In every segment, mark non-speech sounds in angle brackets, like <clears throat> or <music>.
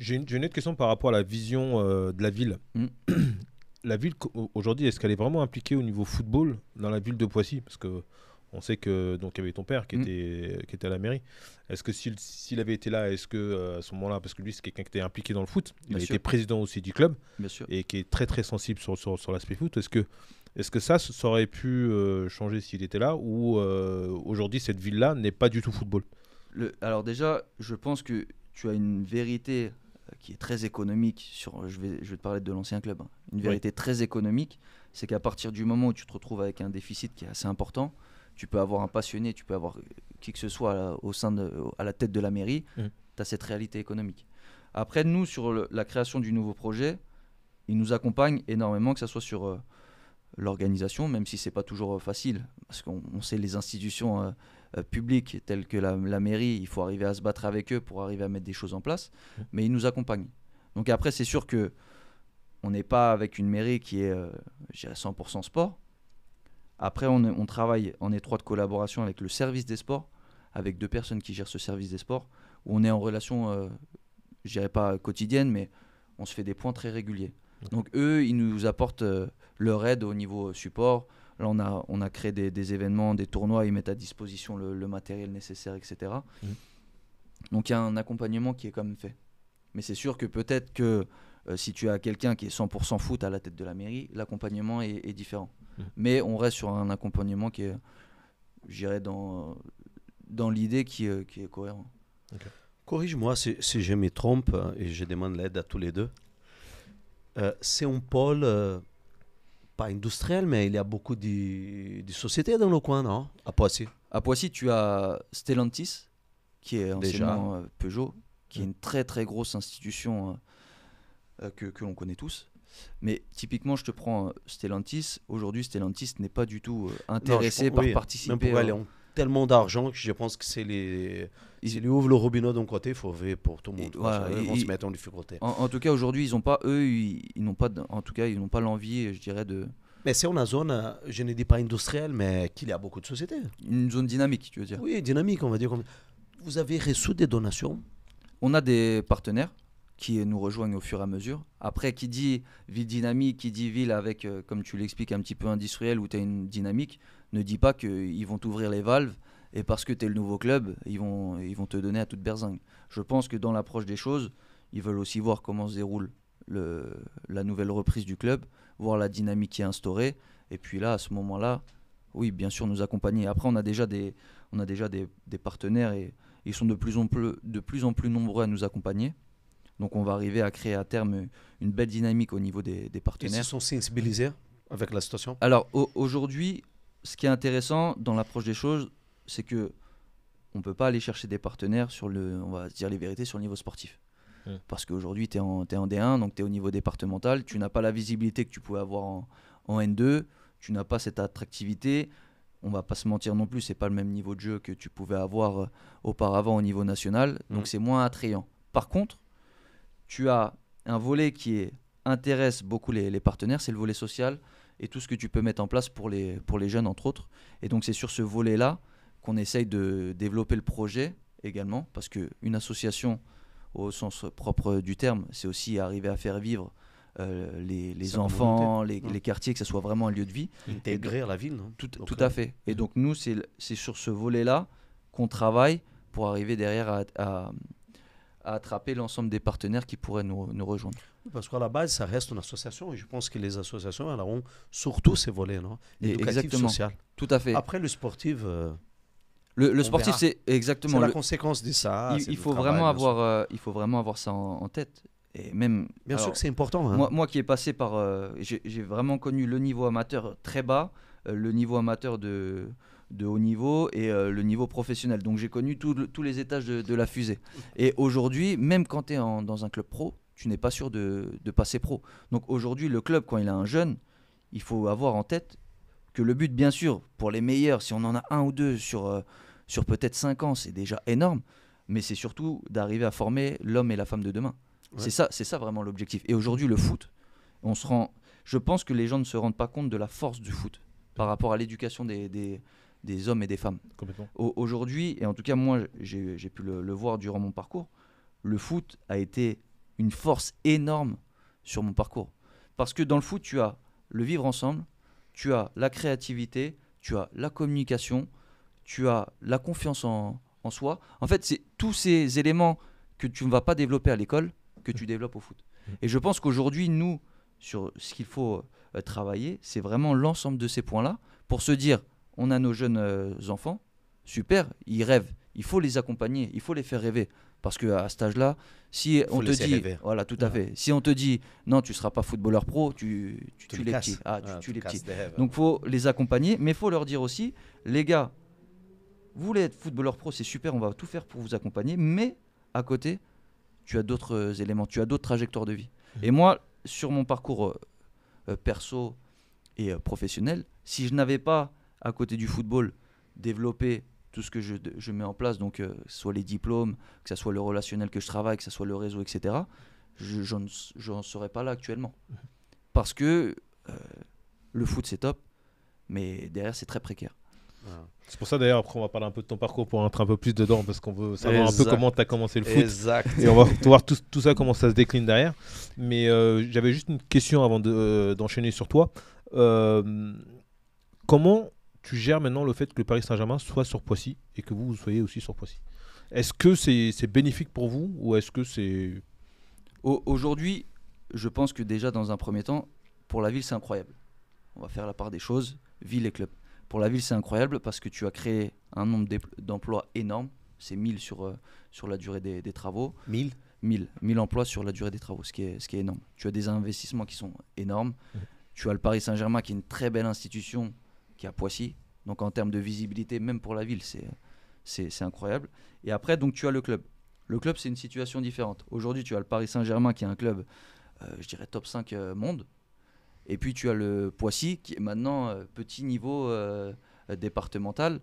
J'ai une, autre question par rapport à la vision euh, de la ville. Mm. <clears throat> la ville, aujourd'hui, est-ce qu'elle est vraiment impliquée au niveau football dans la ville de Poissy Parce que on sait que donc y avait ton père qui mm. était qui était à la mairie. Est-ce que s'il avait été là, est-ce que euh, à ce moment-là, parce que lui c'est quelqu'un qui était impliqué dans le foot, il était président aussi du club et qui est très très sensible sur, sur, sur l'aspect foot. Est-ce que est-ce que ça, aurait pu euh, changer s'il était là ou aujourd'hui cette ville-là n'est pas du tout football Alors déjà, je pense que tu as une vérité qui est très économique, sur, je, vais, je te parler de l'ancien club, hein. une vérité très économique, c'est qu'à partir du moment où tu te retrouves avec un déficit qui est assez important, tu peux avoir un passionné, tu peux avoir euh, qui que ce soit au sein de, à la tête de la mairie, mmh. tu as cette réalité économique. Après, nous, sur la création du nouveau projet, ils nous accompagnent énormément, que ce soit sur euh, l'organisation, même si ce n'est pas toujours euh, facile, parce qu'on sait les institutions, euh, publics tels que la, mairie, il faut arriver à se battre avec eux pour arriver à mettre des choses en place, mais ils nous accompagnent. Donc après, c'est sûr que on n'est pas avec une mairie qui est 100% euh, sport. Après, on, travaille en étroite collaboration avec le service des sports, avec deux personnes qui gèrent ce service des sports, où on est en relation, euh, je dirais pas quotidienne, mais on se fait des points très réguliers. Donc eux, ils nous apportent euh, leur aide au niveau support, Là, on a, on a créé des, événements, des tournois, ils mettent à disposition le, matériel nécessaire, etc. Mmh. Donc il y a un accompagnement qui est quand même fait. Mais c'est sûr que peut-être que euh, si tu as quelqu'un qui est 100% foot à la tête de la mairie, l'accompagnement est, différent. Mmh. Mais on reste sur un accompagnement qui est, j'irais, dans, dans l'idée qui, euh, est cohérent. Corrige-moi si, je me trompe euh, et je demande l'aide à tous les deux. c'est un pôle pas industriel, mais il y a beaucoup de, sociétés dans le coin, non À Poissy. À Poissy, tu as Stellantis, qui est anciennement Déjà. Euh, Peugeot, qui est mm. une très très grosse institution euh, euh, que, l'on connaît tous. Mais typiquement, je te prends Stellantis. Aujourd'hui, Stellantis n'est pas du tout intéressé par participer tellement d'argent que je pense que c'est les. Ils ouvrent le robinet d'un côté, il faut ouvrir pour tout le monde. se mettre en difficulté. En, tout cas, aujourd'hui, ils n'ont pas, eux, ils, n'ont pas, en tout cas, ils n'ont pas l'envie, je dirais, de. Mais c'est une zone, euh, je ne dis pas industrielle, mais qu'il y a beaucoup de sociétés. Une zone dynamique, tu veux dire Oui, dynamique, on va dire. Vous avez reçu des donations On a des partenaires qui nous rejoignent au fur et à mesure. Après, qui dit ville dynamique, qui dit ville avec, euh, comme tu l'expliques, un petit peu industriel, où tu as une dynamique, ne dis pas qu'ils vont ouvrir les valves et parce que tu es le nouveau club, ils vont, ils vont te donner à toute berzingue. Je pense que dans l'approche des choses, ils veulent aussi voir comment se déroule le, la nouvelle reprise du club, voir la dynamique qui est instaurée. Et puis là, à ce moment-là, oui, bien sûr, nous accompagner. Après, on a déjà des, on a déjà des, partenaires et ils sont de plus, en plus, de plus en plus nombreux à nous accompagner. Donc on va arriver à créer à terme une belle dynamique au niveau des, partenaires. Ils se sont sensibilisés avec la situation Alors aujourd'hui, ce qui est intéressant dans l'approche des choses, c'est que on peut pas aller chercher des partenaires sur le, on va dire les vérités sur le niveau sportif. Parce qu'aujourd'hui, tu es, es, en D1, donc tu es au niveau départemental, tu n'as pas la visibilité que tu pouvais avoir en, N2, tu n'as pas cette attractivité. On va pas se mentir non plus, c'est pas le même niveau de jeu que tu pouvais avoir euh, auparavant au niveau national, donc mm. c'est moins attrayant. Par contre, tu as un volet qui intéresse beaucoup les, les partenaires, c'est le volet social, et tout ce que tu peux mettre en place pour les, pour les jeunes, entre autres. Et donc, c'est sur ce volet-là qu'on essaye de développer le projet également, parce qu'une association, au sens propre du terme, c'est aussi arriver à faire vivre euh, les, les enfants, les, les, quartiers, que ce soit vraiment un lieu de vie. Intégrer la ville. tout, tout, à euh, fait. Et mm-hmm. donc nous, c'est sur ce volet-là qu'on travaille pour arriver derrière à, à, à attraper l'ensemble des partenaires qui pourraient nous, nous rejoindre. Parce qu'à la base, ça reste une association et je pense que les associations elles auront surtout ces volets, non Éducatif, social. Tout à fait. Après, le sportif. Euh, le, sportif, c'est exactement. C'est la conséquence de ça. Il, faut vraiment avoir, euh, il faut vraiment avoir ça en, tête. Et même, Bien sûr que c'est important. Hein. Moi, moi, qui ai passé par. Euh, j'ai vraiment connu le niveau amateur très bas, le niveau amateur de, de haut niveau et le niveau professionnel. Donc j'ai connu tous les étages de, la fusée. Et aujourd'hui, même quand tu es dans un club pro, tu n'es pas sûr de, passer pro. Donc aujourd'hui, le club, quand il a un jeune, il faut avoir en tête que le but, bien sûr, pour les meilleurs, si on en a un ou deux sur, euh, sur peut-être cinq ans, c'est déjà énorme, mais c'est surtout d'arriver à former l'homme et la femme de demain. C'est ça, c'est ça vraiment l'objectif. Et aujourd'hui, le foot, on se rend, je pense que les gens ne se rendent pas compte de la force du foot par rapport à l'éducation des, des, hommes et des femmes. Aujourd'hui, et en tout cas moi j'ai pu le, voir durant mon parcours, le foot a été une force énorme sur mon parcours. Parce que dans le foot, tu as le vivre ensemble, tu as la créativité, tu as la communication, tu as la confiance en, soi. En fait, c'est tous ces éléments que tu ne vas pas développer à l'école que tu développes au foot. Et je pense qu'aujourd'hui, nous, sur ce qu'il faut euh, travailler, c'est vraiment l'ensemble de ces points-là pour se dire, on a nos jeunes euh, enfants, super, ils rêvent, il faut les accompagner, il faut les faire rêver. Parce qu'à cet âge-là, si on te dit, voilà, tout à ah. fait, si on te dit, non, tu ne seras pas footballeur pro, tu, tu, les petits. Ah, tu, ah, Donc faut les accompagner, mais faut leur dire aussi, les gars, vous voulez être footballeur pro, c'est super, on va tout faire pour vous accompagner, mais à côté, tu as d'autres euh, éléments, tu as d'autres trajectoires de vie. Mmh. Et moi, sur mon parcours euh, euh, perso et professionnel, si je n'avais pas, à côté du football, développé tout ce que je, je mets en place, donc euh, que ce soit les diplômes, que ce soit le relationnel que je travaille, que ce soit le réseau, etc., je n'en serais pas là actuellement. Mmh. Parce que euh, le foot, c'est top, mais derrière, c'est très précaire. C'est pour ça d'ailleurs, après on va parler un peu de ton parcours pour entrer un peu plus dedans parce qu'on veut savoir un peu comment tu as commencé le foot. Et on va voir tout, ça, comment ça se décline derrière. Mais euh, j'avais juste une question avant d'enchaîner de, sur toi. comment tu gères maintenant le fait que le Paris Saint-Germain soit sur Poissy et que vous, vous soyez aussi sur Poissy. Est-ce que c'est bénéfique pour vous ou est-ce que c'est... Aujourd'hui, je pense que déjà dans un premier temps, pour la ville, c'est incroyable. On va faire la part des choses, ville et club. Pour la ville, c'est incroyable parce que tu as créé un nombre d'emplois énorme. C'est 1000 sur, euh, sur la durée des, travaux. 1000 1000, 1000 emplois sur la durée des travaux, ce qui, est, ce qui est énorme. Tu as des investissements qui sont énormes. Tu as le Paris Saint-Germain qui est une très belle institution qui à Poissy. Donc en termes de visibilité, même pour la ville, c'est, c'est, incroyable. Et après, donc tu as le club. Le club, c'est une situation différente. Aujourd'hui, tu as le Paris Saint-Germain qui est un club, euh, je dirais, top 5 euh, monde. Et puis tu as le Poissy qui est maintenant euh, petit niveau départemental.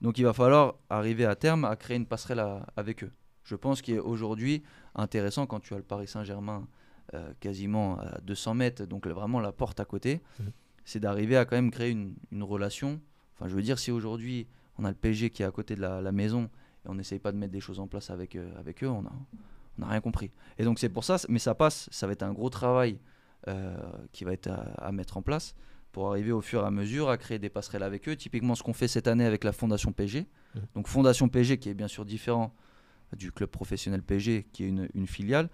Donc il va falloir arriver à terme à créer une passerelle avec eux. Je pense qu'il est aujourd'hui intéressant quand tu as le Paris Saint-Germain quasiment à 200 mètres, donc vraiment la porte à côté. Mmh c'est d'arriver à quand même créer une, relation. Enfin, je veux dire, si aujourd'hui on a le PSG qui est à côté de la, maison et on n'essaye pas de mettre des choses en place avec, euh, avec eux, on n'a on a rien compris. Et donc c'est pour ça, mais ça passe, ça va être un gros travail euh, qui va être à, mettre en place pour arriver au fur et à mesure à créer des passerelles avec eux. Typiquement ce qu'on fait cette année avec la Fondation PSG. Mmh. Donc Fondation PSG qui est bien sûr différent du club professionnel PSG qui est une, filiale.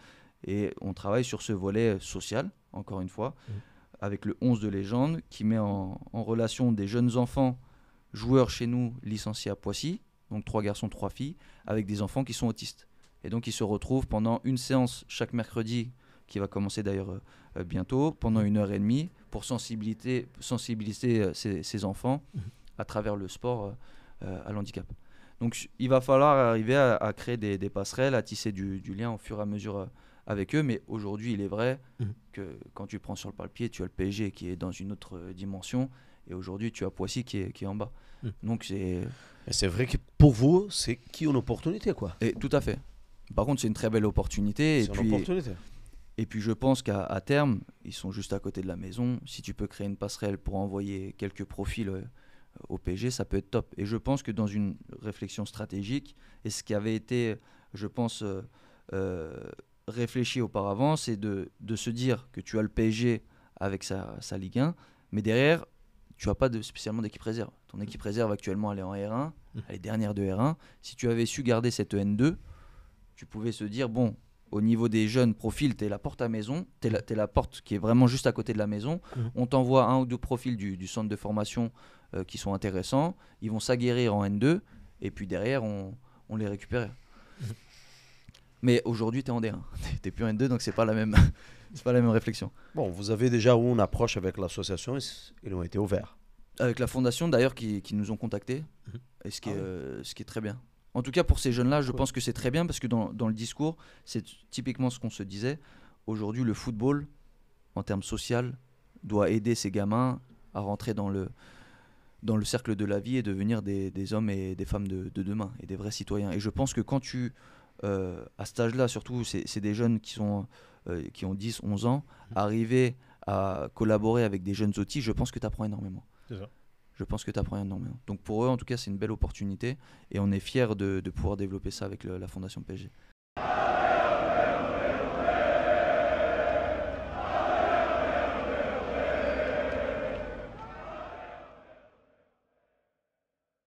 Et on travaille sur ce volet social, encore une fois. Mmh avec le 11 de légende, qui met en, relation des jeunes enfants joueurs chez nous licenciés à Poissy, donc trois garçons, trois filles, avec des enfants qui sont autistes. Et donc ils se retrouvent pendant une séance chaque mercredi, qui va commencer d'ailleurs euh, euh, bientôt, pendant une heure et demie, pour sensibiliser, euh, ces, enfants mhm. à travers le sport à l'handicap. Donc il va falloir arriver à, créer des, passerelles, à tisser du, du, lien au fur et à mesure avec eux. Mais aujourd'hui, il est vrai mmh. que quand tu prends sur le papier, tu as le PSG qui est dans une autre euh, dimension. Et aujourd'hui, tu as Poissy qui est, qui est en bas. Mmh. Donc c'est. C'est vrai que pour vous, c'est qui une opportunité, quoi. Et tout à fait. Par contre, c'est une très belle opportunité. C'est puis, opportunité. Et puis je pense qu'à terme, ils sont juste à côté de la maison. Si tu peux créer une passerelle pour envoyer quelques profils euh, au PSG, ça peut être top. Et je pense que dans une réflexion stratégique, et ce qui avait été, je pense, euh, réfléchi auparavant, c'est de, se dire que tu as le PSG avec sa, sa Ligue 1, mais derrière, tu n'as pas de, spécialement d'équipe réserve. Ton équipe réserve actuellement, elle est en R1, mmh. elle est dernière de R1. Si tu avais su garder cette N2, tu pouvais se dire, bon, au niveau des jeunes profils, tu es la porte à maison, tu es, la porte qui est vraiment juste à côté de la maison. Mmh. On t'envoie un ou deux profils du, centre de formation euh, qui sont intéressants. Ils vont s'aguerrir en N2 et puis derrière, on, on les récupère. Mmh. Mais aujourd'hui, tu es en D1. <laughs> Tu plus en N2, donc c'est pas la même. <laughs> c'est pas la même réflexion. Bon, vous avez déjà où on approche avec l'association, ils ont été ouverts. Avec la fondation d'ailleurs qui, nous ont contactés, mhm. et ce qui, ah est, euh, ce qui est très bien. En tout cas pour ces jeunes-là, je pense que c'est très bien parce que dans, le discours, c'est typiquement ce qu'on se disait. Aujourd'hui, le football, en termes social, doit aider ces gamins à rentrer dans le, dans le cercle de la vie et devenir des, hommes et des femmes de, de demain et des vrais citoyens. Et je pense que quand tu euh, à cet âge-là, surtout, c'est des jeunes qui, sont, euh, qui ont 10, 11 ans, mm. arriver à collaborer avec des jeunes outils, je pense que tu apprends énormément. Ça. Je pense que tu apprends énormément. Donc pour eux, en tout cas, c'est une belle opportunité et on est fiers de, pouvoir développer ça avec la Fondation PSG.